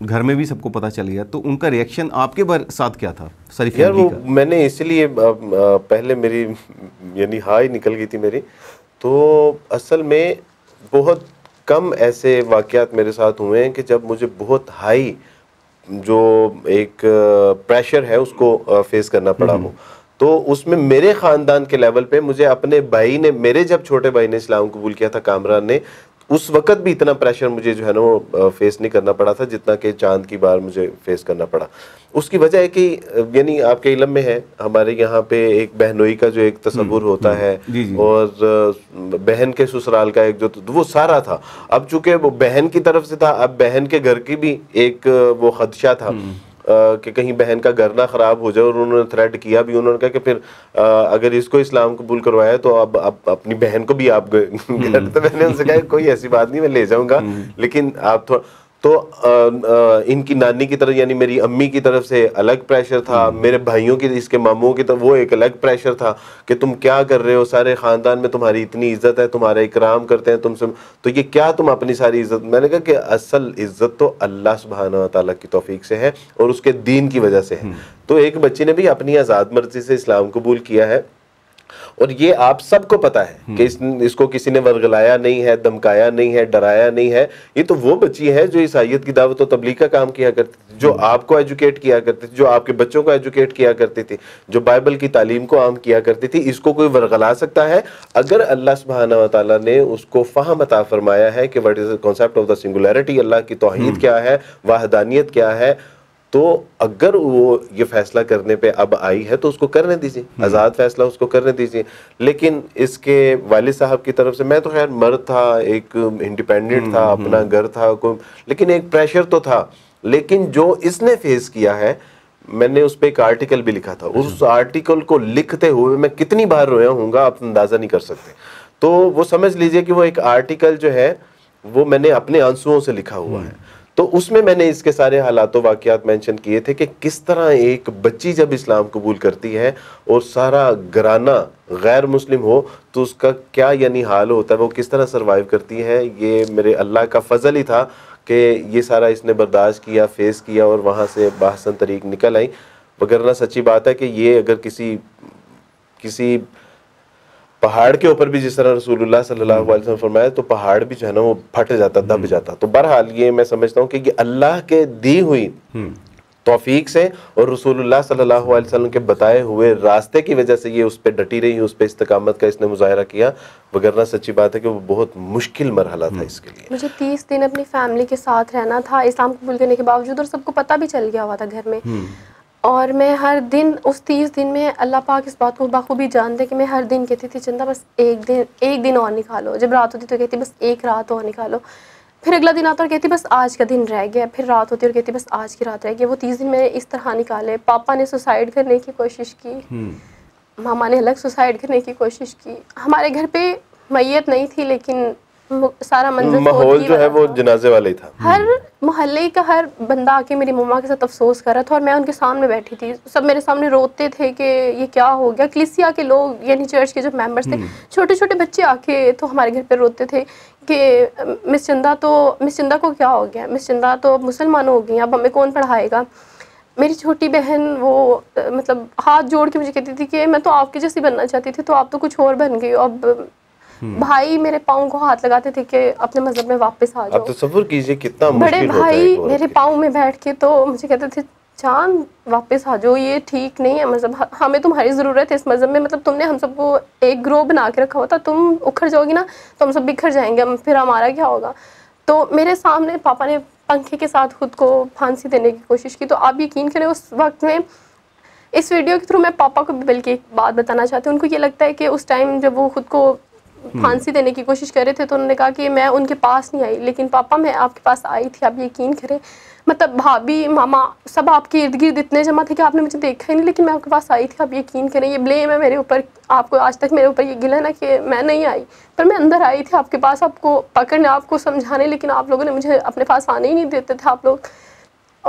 घर में भी सबको पता चल गया तो उनका रिएक्शन आपके बार साथ क्या था सरी यार वो मैंने इसलिए पहले मेरी यानी हाई निकल गई थी मेरी तो असल में बहुत कम ऐसे वाक़ात मेरे साथ हुए हैं कि जब मुझे बहुत हाई जो एक प्रेशर है उसको फेस करना पड़ा हम्म। हो तो उसमें मेरे ख़ानदान के लेवल पे मुझे अपने भाई ने मेरे जब छोटे भाई ने इस्लाम कबूल किया था कामरान ने उस वक्त भी इतना प्रेशर मुझे जो है ना वो फेस नहीं करना पड़ा था जितना कि चांद की बार मुझे फेस करना पड़ा उसकी वजह है कि यानी आपके इलम में है हमारे यहाँ पे एक बहनोई का जो एक तस्वुर हम्म, होता हम्म, है और बहन के ससुराल का एक जो तो, वो सारा था अब चूंकि वो बहन की तरफ से था अब बहन के घर की भी एक वो खदशा था हम्म। कि कहीं बहन का घर ना ख़राब हो जाए और उन्होंने थ्रेट किया भी उन्होंने कहा कि फिर आ, अगर इसको इस्लाम कबूल करवाया तो अब आप अपनी बहन को भी आप गए तो मैंने उनसे कहा कोई ऐसी बात नहीं मैं ले जाऊँगा हम्म। लेकिन आप थोड़ा तो आ, आ, इनकी नानी की तरफ यानी मेरी अम्मी की तरफ से अलग प्रेशर था हम्म। मेरे भाइयों की इसके मामुओं की तरफ तो वो एक अलग प्रेशर था कि तुम क्या कर रहे हो सारे ख़ानदान में तुम्हारी इतनी इज्जत है तुम्हारा इकराम करते हैं तुमसे तो ये क्या तुम अपनी सारी इज्जत मैंने कहा कि असल इज्जत तो अल्लाह सुबहाना तला की तोफीक से है और उसके दीन की वजह से है हम्म। तो एक बच्ची ने भी अपनी आज़ाद मर्जी से इस्लाम कबूल किया है और ये आप सबको पता है कि इस, इसको किसी ने वर्गलाया नहीं है धमकाया नहीं है डराया नहीं है ये तो वो बच्ची है जो ईसाइत की दावत और तबलीग का काम किया करती थी जो हम्म। आपको एजुकेट किया करती थी जो आपके बच्चों को एजुकेट किया करती थी जो बाइबल की तालीम को आम किया करती थी इसको कोई वर्गला सकता है अगर अल्लाह सुबहाना तला ने उसको फाहम अता फरमाया है कि what is concept of the singularity अल्लाह की तोहहीद हम्म। क्या है वाहदानियत क्या है तो अगर वो ये फैसला करने पे अब आई है तो उसको करने दीजिए हम्म। आज़ाद फैसला उसको करने दीजिए लेकिन इसके वालिद साहब की तरफ से मैं तो खैर मर्द था एक इंडिपेंडेंट हम्म, था हम्म, अपना घर था लेकिन एक प्रेशर तो था लेकिन जो इसने फेस किया है मैंने उस पर एक आर्टिकल भी लिखा था अच्छा। उस आर्टिकल को लिखते हुए मैं कितनी बार रोया हूँ आप अंदाज़ा नहीं कर सकते तो वो समझ लीजिए कि वो एक आर्टिकल जो है वो मैंने अपने आंसुओं से लिखा हुआ है तो उसमें मैंने इसके सारे हालात वाक़ियात मेंशन किए थे कि किस तरह एक बच्ची जब इस्लाम कबूल करती है और सारा घराना गैर मुस्लिम हो तो उसका क्या यानी हाल होता है वो किस तरह सर्वाइव करती है ये मेरे अल्लाह का फजल ही था कि ये सारा इसने बर्दाश्त किया फेस किया और वहाँ से बासन तरीक निकल आई वगरना सच्ची बात है कि ये अगर किसी किसी पहाड़ के ऊपर भी जिस तरह रसूलुल्लाह सल्लल्लाहु अलैहि वसल्लम फरमाया तो पहाड़ भी जो है ना वो फट जाता दब हम्म। जाता तो बहरहाल ये मैं समझता हूँ कि ये अल्लाह के दी हुई हम्म। तोफीक से और रसूलुल्लाह सल्लल्लाहु अलैहि वसल्लम के बताए हुए रास्ते की वजह से ये उस पर डटी रही उस पर इस्तकामत का इसने मुजाहरा किया वगैरह सच्ची बात है कि वो बहुत मुश्किल मरहला था हम्म। इसके लिए मुझे तीस दिन अपनी फैमिली के साथ रहना था इस्लाम कबूल करने के बावजूद और सबको पता भी चल गया हुआ था घर में और मैं हर दिन उस तीस दिन में अल्लाह पाक इस बात को बाखूबी जानते कि मैं हर दिन कहती थी चंदा बस एक दिन एक दिन और निकालो जब रात होती तो कहती बस एक रात और निकालो फिर अगला दिन आता और कहती बस आज का दिन रह गया फिर रात होती और कहती बस आज की रात रह गई वो तीस दिन मैंने इस तरह निकाले पापा ने सुसाइड करने की कोशिश की हम्म। मामा ने अलग सुसाइड करने की कोशिश की हमारे घर पर मैयत नहीं थी लेकिन सारा मंजर तो माहौल जो है वो जनाजे वाला ही था हर मोहल्ले का हर बंदा आके मेरी मम्मा के साथ अफसोस कर रहा था और मैं उनके सामने बैठी थी सब मेरे सामने रोते थे कि ये क्या हो गया क्लिसिया के लोग यानी चर्च के जो मेंबर्स थे हम्म। छोटे छोटे बच्चे आके तो हमारे घर पर रोते थे कि मिस चंदा तो मिस चंदा को क्या हो गया मिस चंदा तो अब मुसलमान हो गई अब हमें कौन पढ़ाएगा मेरी छोटी बहन वो मतलब हाथ जोड़ के मुझे कहती थी कि मैं तो आपके जैसी बनना चाहती थी तो आप तो कुछ और बन गई अब भाई मेरे पाओ को हाथ लगाते थे कि अपने मजहब में वापस आ जाओ तस्वुर कीजिए कितना बड़े भाई मेरे पाओ में बैठ के तो मुझे कहते थे चांद वापस आ जाओ ये ठीक नहीं है मज़हब हमें तुम्हारी ज़रूरत है इस मज़हब में मतलब तुमने हम सबको एक ग्रोह बना के रखा होता तुम उखड़ जाओगी ना तो हम सब बिखर जाएंगे फिर हमारा क्या होगा तो मेरे सामने पापा ने पंखे के साथ खुद को फांसी देने की कोशिश की तो आप यकीन करें उस वक्त में इस वीडियो के थ्रू मैं पापा को बल्कि एक बात बताना चाहती हूँ उनको ये लगता है कि उस टाइम जब वो खुद को हम्म। फांसी देने की कोशिश कर रहे थे तो उन्होंने कहा कि मैं उनके पास नहीं आई लेकिन पापा मैं आपके पास आई थी आप यकीन करें मतलब भाभी मामा सब आपके इर्द गिर्द इतने जमा थे कि आपने मुझे देखा ही नहीं लेकिन मैं आपके पास आई थी आप यकीन करें ये ब्लेम है मेरे ऊपर आपको आज तक मेरे ऊपर ये गिला ना कि मैं नहीं आई पर मैं अंदर आई थी आपके पास आपको पकड़ने आपको समझाने लेकिन आप लोगों ने मुझे अपने पास आने ही नहीं देते थे आप लोग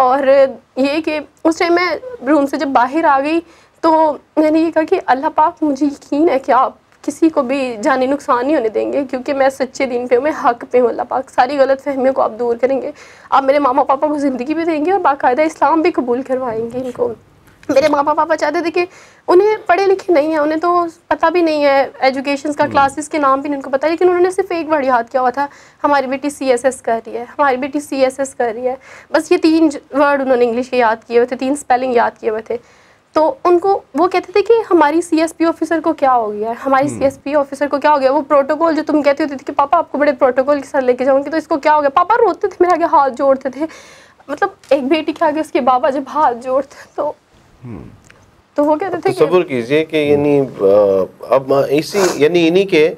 और ये कि उस टाइम मैं रूम से जब बाहर आ गई तो मैंने ये कहा कि अल्लाह पाक मुझे यकीन है कि आप किसी को भी जानी नुकसान नहीं होने देंगे क्योंकि मैं सच्चे दिन पे हूँ मैं हक पे हूँ अल्लाह पाक सारी गलत फहमियों को आप दूर करेंगे आप मेरे मामा पापा को ज़िंदगी भी देंगे और बाकायदा इस्लाम भी कबूल करवाएंगे इनको मेरे मामा पापा चाहते थे कि उन्हें पढ़े लिखे नहीं है उन्हें तो पता भी नहीं है एजुकेशन का हम्म। क्लासेस के नाम भी नहीं उनको पता लेकिन उन्होंने सिर्फ एक वर्ड याद किया हुआ था हमारी बेटी सी एस एस कर रही है हमारी बेटी सी एस एस कर रही है बस ये तीन वर्ड उन्होंने इंग्लिश के याद किए हुए थे तीन स्पेलिंग याद किए हुए थे तो उनको वो कहते थे कि हमारी सीएसपी ऑफिसर को क्या हो गया है हमारी सीएसपी हम्म। ऑफिसर को क्या हो गया वो प्रोटोकॉल जो तुम कहती होती थी कि पापा आपको बड़े प्रोटोकॉल के साथ लेके जाऊंगी तो इसको क्या हो गया पापा रोते थे मेरे आगे हाथ जोड़ते थे मतलब एक बेटी के आगे उसके बाबा जब हाथ जोड़ते तो हम्म। तो वो कहते थे तो सब्र कीजिए कि यानी अब इसी यानी इन्हीं के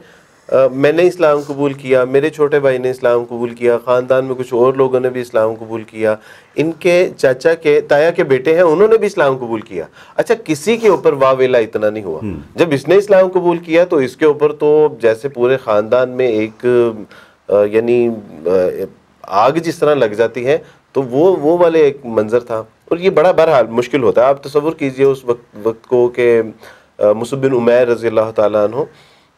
मैंने इस्लाम कबूल किया मेरे छोटे भाई ने इस्लाम कबूल किया ख़ानदान में कुछ और लोगों ने भी इस्लाम कबूल किया इनके चाचा के ताया के बेटे हैं उन्होंने भी इस्लाम कबूल किया अच्छा किसी के ऊपर वावेला इतना नहीं हुआ हम्म। जब इसने इस्लाम कबूल किया तो इसके ऊपर तो जैसे पूरे ख़ानदान में एक यानी आग जिस तरह लग जाती है तो वो वो वाले एक मंज़र था और ये बड़ा बहरहाल मुश्किल होता है आप तस्वुर कीजिए उस वक्त वक्त को कि मुसबिन उमैर रज़ी अल्लाह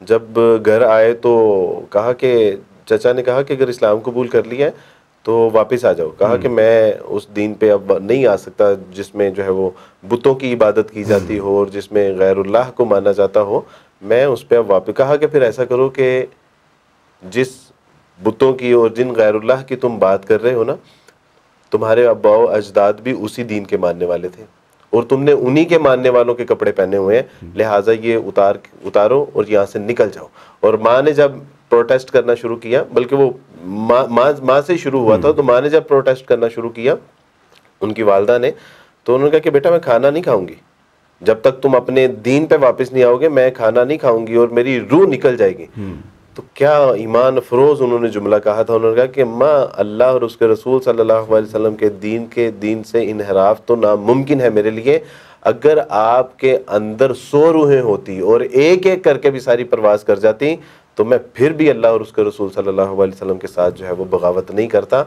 जब घर आए तो कहा कि चचा ने कहा कि अगर इस्लाम कबूल कर लिया है तो वापस आ जाओ कहा कि हम्म। मैं उस दीन पे अब नहीं आ सकता जिसमें जो है वो बुतों की इबादत की जाती हो और जिसमें गैरुल्लाह को माना जाता हो मैं उस पर अब वापस कहा कि फिर ऐसा करो कि जिस बुतों की और जिन गैरुल्लाह की तुम बात कर रहे हो ना तुम्हारे अबाव अजदाद भी उसी दीन के मानने वाले थे और तुमने उन्हीं के मानने वालों के कपड़े पहने हुए हैं हम्म। लिहाजा ये उतार उतारो और यहाँ से निकल जाओ और माँ ने जब प्रोटेस्ट करना शुरू किया बल्कि वो माँ माँ से शुरू हुआ था हम्म। तो माँ ने जब प्रोटेस्ट करना शुरू किया उनकी वालदा ने तो उन्होंने कहा कि बेटा मैं खाना नहीं खाऊंगी जब तक तुम अपने दीन पे वापस नहीं आओगे मैं खाना नहीं खाऊंगी और मेरी रूह निकल जाएगी हम्म। तो क्या ईमान फरोज उन्होंने जुमला कहा था उन्होंने कहा कि माँ अल्लाह और उसके रसूल सल्लल्लाहु अलैहि वसल्लम के दीन के दीन से इनहराफ तो नामुमकिन है मेरे लिए अगर आपके अंदर सौ रूहें होती और एक एक करके भी सारी परवास कर जाती तो मैं फिर भी अल्लाह और उसके रसूल सल्लल्लाहु अलैहि वसल्लम के साथ जो है वो बगावत नहीं करता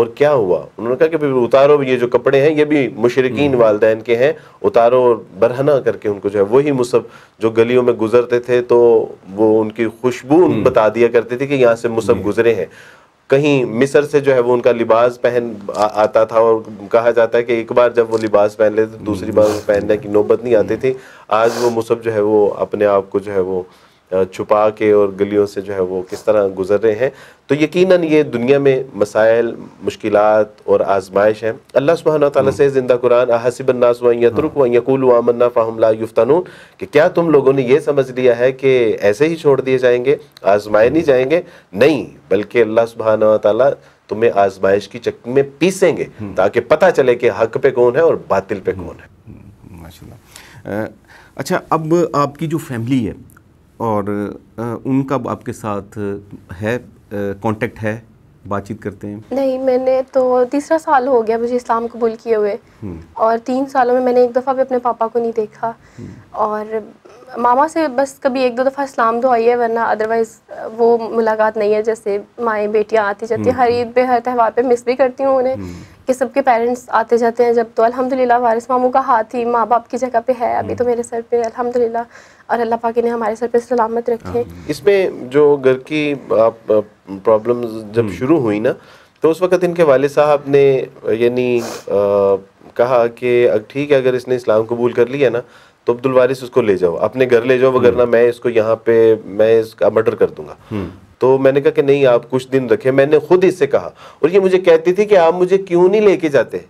और क्या हुआ उन्होंने कहा कि फिर उतारो ये जो कपड़े हैं ये भी मुशरकिन हम्म। वालदेन के हैं उतारो और बरहना करके उनको जो है वही मुसब जो गलियों में गुजरते थे तो वो उनकी खुशबू उन हम्म। बता दिया करते थे कि यहाँ से मुसब गुजरे हैं कहीं मिसर से जो है वो उनका लिबास पहन आता था और कहा जाता है कि एक बार जब वो लिबास पहन लेते दूसरी हम्म। बार पहनने की नौबत नहीं आती थी आज वो मुसब जो है वो अपने आप को जो है वो छुपा के और गलियों से जो है वो किस तरह गुजर रहे हैं तो यकीनन ये दुनिया में मसाइल मुश्किल और आजमाइश हैं अल्लाह सुबहाना तला हम्म। से जिंदा कुरान हसिबन्नास फ़ाहमला युफ्तानून कि क्या तुम लोगों ने यह समझ लिया है कि ऐसे ही छोड़ दिए जाएंगे आजमाए नहीं जाएंगे नहीं बल्कि अल्लाह सुबहाना तला तुम्हें आजमाइश की चक्की में पीसेंगे हम्म। ताकि पता चले कि हक पे कौन है और बातिल पे हम्म। कौन है माशा अच्छा अब आपकी जो फैमिली है और उनका आपके साथ है कांटेक्ट है बातचीत करते हैं नहीं मैंने तो तीसरा साल हो गया मुझे इस्लाम कबूल किए हुए हम्म। और तीन सालों में मैंने एक दफ़ा भी अपने पापा को नहीं देखा हम्म। और मामा से बस कभी एक दो दफ़ा इस्लाम तो आई है वरना अदरवाइज़ वो मुलाकात नहीं है जैसे माएँ बेटियाँ आती जाती हम्म। हर ईद पे हर त्यौहार पे मिस भी करती हूँ उन्हें कि सबके पेरेंट्स आते जाते हैं जब तो अल्हम्दुलिल्लाह वारिस मामू का हाथ ही माँ बाप की जगह पे है अभी तो हम्म। मेरे सर पे अल्हम्दुलिल्लाह और अल्लाह पाकि ने हमारे सर पे सलामत रखे हाँ। इसमें जो घर की प्रॉब्लम जब हम्म। शुरू हुई ना तो उस वक्त इनके वाले साहब ने यानी कहा कि ठीक है अगर इसने इस्लाम कबूल कर लिया ना तो अब्दुल वारिस उसको ले जाओ अपने घर ले जाओ वगरना हम्म। मैं इसको यहाँ पे मैं इसका मर्डर कर दूंगा तो मैंने कहा कि नहीं आप कुछ दिन रखें मैंने खुद इससे कहा और ये मुझे कहती थी कि आप मुझे क्यों नहीं लेके जाते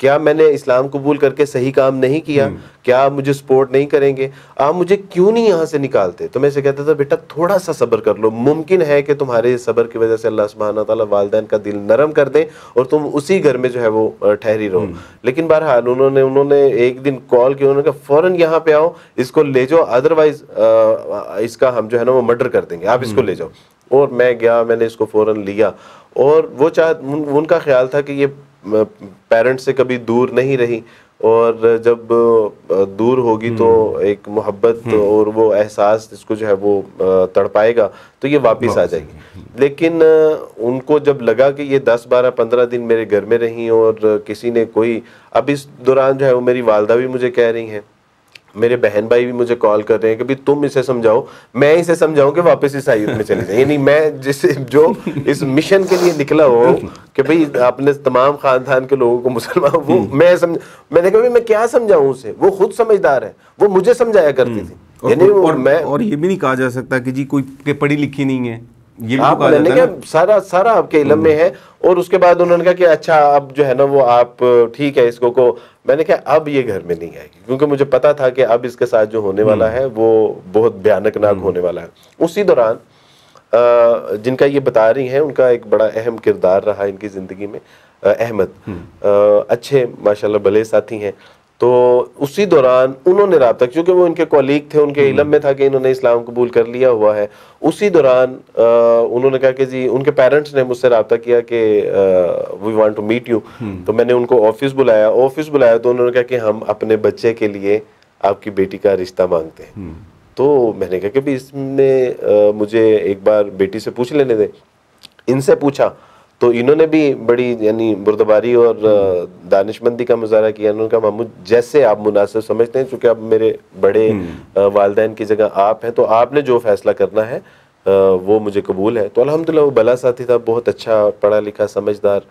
क्या मैंने इस्लाम कबूल करके सही काम नहीं किया हम्म। क्या आप मुझे सपोर्ट नहीं करेंगे आप मुझे क्यों नहीं यहाँ से निकालते तो मैं कहता था बेटा थोड़ा सा सब्र कर लो मुमकिन है कि तुम्हारे सब्र की वजह से अल्लाह सुबहाना तला वालदेन का दिल नरम कर दें और तुम उसी घर में जो है वो ठहरी रहो हम्म। लेकिन बहरहाल उन्होंने उन्होंने एक दिन कॉल किया उन्होंने कहा फ़ौरन यहाँ पे आओ इसको ले जाओ अदरवाइज इसका हम जो है ना वो मर्डर कर देंगे आप इसको हम्म। ले जाओ और मैं गया मैंने इसको फ़ौरन लिया और वो चाह उनका ख्याल था कि ये पेरेंट्स से कभी दूर नहीं रही और जब दूर होगी तो हम्म। एक मोहब्बत हम्म। और वो एहसास इसको जो है वो तड़पाएगा तो ये वापस आ जाएगी लेकिन उनको जब लगा कि ये 10 12 15 दिन मेरे घर में रहीं और किसी ने कोई अब इस दौरान जो है वो मेरी वालदा भी मुझे कह रही हैं मेरे बहन भाई भी मुझे कॉल कर रहे हैं कि भी तुम इसे समझाओ मैं इसे समझाऊं कि वापस इस आयुध में चले जाए यानी मैं जिस जो इस मिशन के लिए निकला हो कि भाई आपने तमाम खानदान के लोगों को मुसलमान वो हम्म। मैं समझ मैंने कहा मैं क्या समझाऊं उसे वो खुद समझदार है वो मुझे समझाया करती थी हम्म। और, और, मैं और ये भी नहीं कहा जा सकता कि जी कोई पढ़ी लिखी नहीं है ये भी तो आप मैंने क्या सारा सारा आपके इलम में हम्म। है और उसके बाद उन्होंने कहा कि अच्छा अब जो है ना वो आप ठीक है इसको को मैंने कहा अब ये घर में नहीं आएगी क्योंकि मुझे पता था कि अब इसके साथ जो होने वाला हम्म। है वो बहुत भयानक नाक हम्म। होने वाला है उसी दौरान जिनका ये बता रही हैं उनका एक बड़ा अहम किरदार रहा इनकी ज़िंदगी में अहमद अच्छे माशाल्लाह भले साथी हैं तो उसी दौरान उन्होंने रबता क्योंकि वो इनके कॉलीग थे उनके हम्म। इलम में था कि इन्होंने इस्लाम कबूल कर लिया हुआ है उसी दौरान उन्होंने कहा कि जी उनके पेरेंट्स ने मुझसे रबता किया कि we want to meet you तो मैंने उनको ऑफिस बुलाया ऑफिस बुलाया तो उन्होंने कहा कि हम अपने बच्चे के लिए आपकी बेटी का रिश्ता मांगते हैं हम्म। तो मैंने कहा कि भाई इसमें मुझे एक बार बेटी से पूछ लेने दें इनसे पूछा तो इन्होंने भी बड़ी यानी बुरदबारी और दानिशमंदी का मुजाहरा किया इन्होंने कहा मामू जैसे आप मुनासिब समझते हैं चूँकि अब मेरे बड़े हम्म। वालदेन की जगह आप हैं तो आपने जो फैसला करना है वो मुझे कबूल है तो अलहमदिल्ला वो भला साथी था बहुत अच्छा पढ़ा लिखा समझदार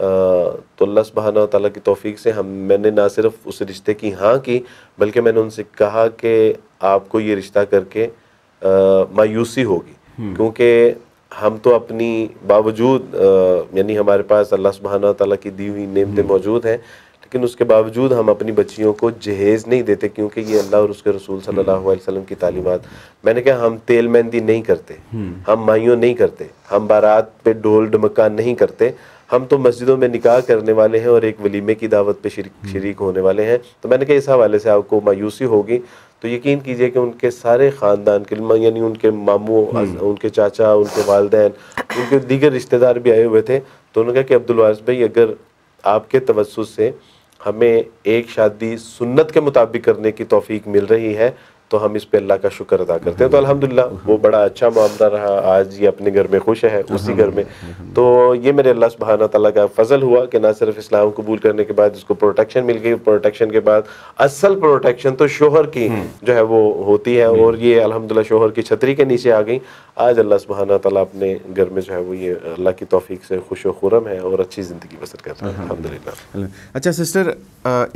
तो अल्लाह सुबहाना तला की तोफ़ी से हम मैंने ना सिर्फ उस रिश्ते की हाँ की बल्कि मैंने उनसे कहा कि आपको ये रिश्ता करके मायूसी होगी हम्म। क्योंकि हम तो अपनी बावजूद यानी हमारे पास अल्लाह सुबहाना तला की दी हुई नेमतें हम्म। मौजूद हैं लेकिन उसके बावजूद हम अपनी बच्चियों को जहेज़ नहीं देते क्योंकि ये अल्लाह और उसके रसूल हम्म। सल्लल्लाहु अलैहि वसल्लम की तालीमत मैंने कहा हम तेल मेहंदी नहीं करते हम्म। हम माइयों नहीं करते हम बारात पे ढोल ढमका नहीं करते हम तो मस्जिदों में निकाह करने वाले हैं और एक वलीमे की दावत पे शरीक होने वाले हैं तो मैंने कहा इस हवाले से आपको मायूसी होगी तो यकीन कीजिए कि उनके सारे ख़ानदान के यानी उनके मामू हम्म। उनके चाचा उनके वालदेन उनके दीगर रिश्तेदार भी आए हुए थे तो उन्होंने कहा कि अब्दुल वारिस भाई अगर आपके तवसुस से हमें एक शादी सुन्नत के मुताबिक करने की तोफ़ी मिल रही है तो हम इस पे अल्लाह का शुक्र अदा करते हैं तो अल्हम्दुलिल्लाह वो बड़ा अच्छा मामला रहा आज ये अपने घर में खुश है उसी घर में तो ये मेरे अल्लाह सुबहाना तला का फजल हुआ कि ना सिर्फ इस्लाम कबूल करने के बाद इसको प्रोटेक्शन मिल गई प्रोटेक्शन के बाद असल प्रोटेक्शन तो शोहर की हम्म। जो है वो होती है और ये अलहमदिल्ला शोहर की छतरी के नीचे आ गई आज अल्लाह सुबहाना तला अपने घर में जो है वो ये अल्लाह की तोफ़ी से खुश खुरम है और अच्छी ज़िंदगी बसर कर रहे हैं अलहमदिल्ला अच्छा सिस्टर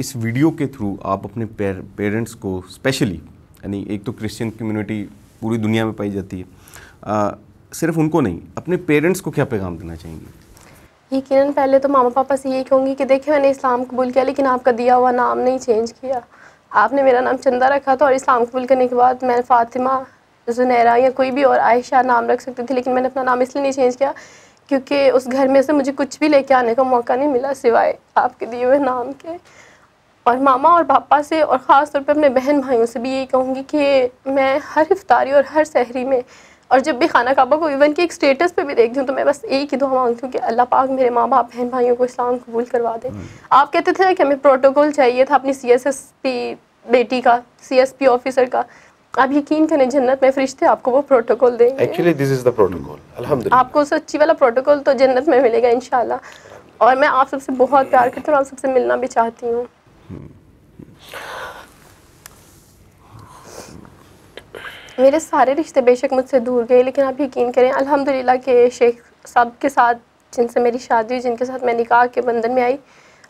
इस वीडियो के थ्रू आप अपने पेरेंट्स को स्पेशली यानी एक तो क्रिश्चियन कम्युनिटी पूरी दुनिया में पाई जाती है आ, सिर्फ उनको नहीं अपने पेरेंट्स को क्या पैगाम देना चाहेंगे यकीन पहले तो मामा पापा से यही कहूँगी कि देखिए मैंने इस्लाम कबूल किया लेकिन आपका दिया हुआ नाम नहीं चेंज किया आपने मेरा नाम चंदा रखा था और इस्लाम कबूल करने के बाद मैं फातिमा जुनैरा या कोई भी और आयशा नाम रख सकती थी लेकिन मैंने अपना नाम इसलिए नहीं चेंज किया क्योंकि उस घर में से मुझे कुछ भी लेके आने का मौका नहीं मिला सिवाय आपके दिए हुए नाम के और मामा और पापा से और ख़ास तौर पर अपने बहन भाइयों से भी यही कहूँगी कि मैं हर इफ्तारी और हर सहरी में और जब भी खाना काबा को इवन के एक स्टेटस पे भी देखती हूँ तो मैं बस एक ही दुआ मांगती हूँ कि अल्लाह पाक मेरे माँ बाप बहन भाइयों को इस्लाम कबूल करवा दें हम्म। आप कहते थे ना कि हमें प्रोटोकॉल चाहिए था अपनी सी एस एस पी बेटी का सी एस पी ऑफिसर का आप यकीन करें जन्नत में फरिश्ते आपको वो प्रोटोकॉल देंगे actually this is the protocol अल्हम्दुलिल्लाह आपको सच्ची वाला प्रोटोकॉल तो जन्नत में मिलेगा इंशाल्लाह और मैं आप सबसे बहुत प्यार करती हूँ आप सबसे मिलना भी चाहती हूँ मेरे सारे रिश्ते बेशक मुझसे दूर गए लेकिन आप यकीन करें अल्हम्दुलिल्लाह के शेख साहब के साथ जिनसे मेरी शादी हुई जिनके साथ मैं निकाह के बंधन में आई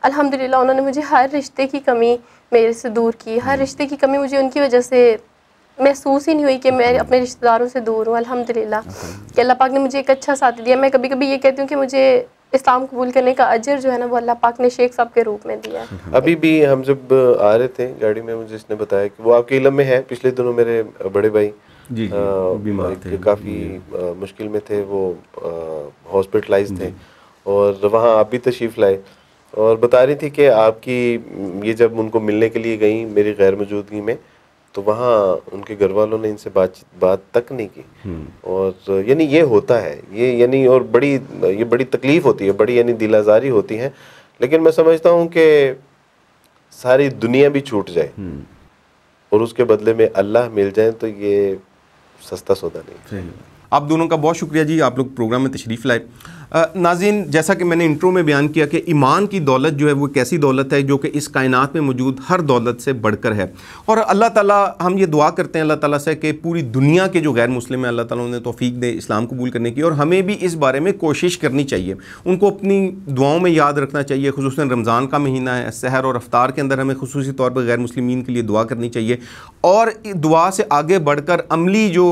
अल्हम्दुलिल्लाह उन्होंने मुझे हर रिश्ते की कमी मेरे से दूर की हर हम्म। रिश्ते की कमी मुझे उनकी वजह से महसूस ही नहीं हुई कि मैं अपने रिश्तेदारों से दूर हूँ अल्हम्दुलिल्लाह कि अल्लाह पाक ने मुझे एक अच्छा साथ दिया मैं कभी कभी ये कहती हूँ कि मुझे इस्लाम कबूल करने का अजर जो है ना वो अल्लाह पाक ने शेख साहब के रूप में दिया हम्म। अभी भी हम जब आ रहे थे गाड़ी में मुझे इसने बताया कि वो आपके इलम में है पिछले दिनों मेरे बड़े भाई जी, जी, थे काफ़ी मुश्किल में थे वो हॉस्पिटलाइज थे और वहाँ आप भी तशरीफ़ लाए और बता रही थी कि आपकी ये जब उनको मिलने के लिए गई मेरी गैर मौजूदगी में तो वहाँ उनके घर वालों ने इनसे बातचीत बात तक नहीं की हम्म। और यानी ये होता है ये यानी और बड़ी ये बड़ी तकलीफ़ होती है बड़ी यानी दिलाजारी होती है लेकिन मैं समझता हूँ कि सारी दुनिया भी छूट जाए हम्म। और उसके बदले में अल्लाह मिल जाए तो ये सस्ता सौदा नहीं आप दोनों का बहुत शुक्रिया जी आप लोग प्रोग्राम में तशरीफ़ लाए नाजीन जैसा कि मैंने इंट्रो में बयान किया कि ईमान की दौलत जो है वो कैसी दौलत है जो कि इस कायनात में मौजूद हर दौलत से बढ़कर है और अल्लाह ताला हम ये दुआ करते हैं अल्लाह ताला से कि पूरी दुनिया के जो गैर मुस्लिम हैं अल्लाह ताला उन्हें तोफ़ीक दे इस्लाम कबूल करने की और हमें भी इस बारे में कोशिश करनी चाहिए उनको अपनी दुआओं में याद रखना चाहिए खसूस रमज़ान का महीना है सहर और अफ्तार के अंदर हमें खसूस तौर पर गैर मुस्लिम के लिए दुआ करनी चाहिए और दुआ से आगे बढ़कर अमली जो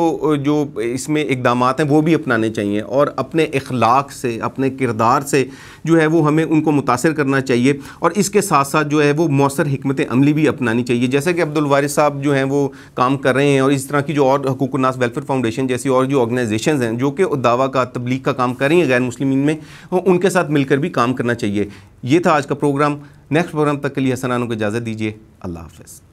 जो इसमें इकदाम हैं वो भी अपनाने चाहिए और अपने अखलाक से से अपने किरदार से जो है वो हमें उनको मुतासर करना चाहिए और इसके साथ साथ जो है वो मौसर हमत अमली भी अपनानी चाहिए जैसे कि अब्दुल वारिस साहब जो हैं वो काम कर रहे हैं और इस तरह की जो और हकूकनास वेलफेयर फाउंडेशन जैसी और जो ऑर्गनाइजेशन हैं जो कि दावा का तबलीग का काम कर हैं गैर मुस्लिम में उनके साथ मिलकर भी काम करना चाहिए यह था आज का प्रोग्राम नेक्स्ट प्रोग्राम तक के लिए हसनानों को इजाज़त दीजिए अल्लाह हाफिज़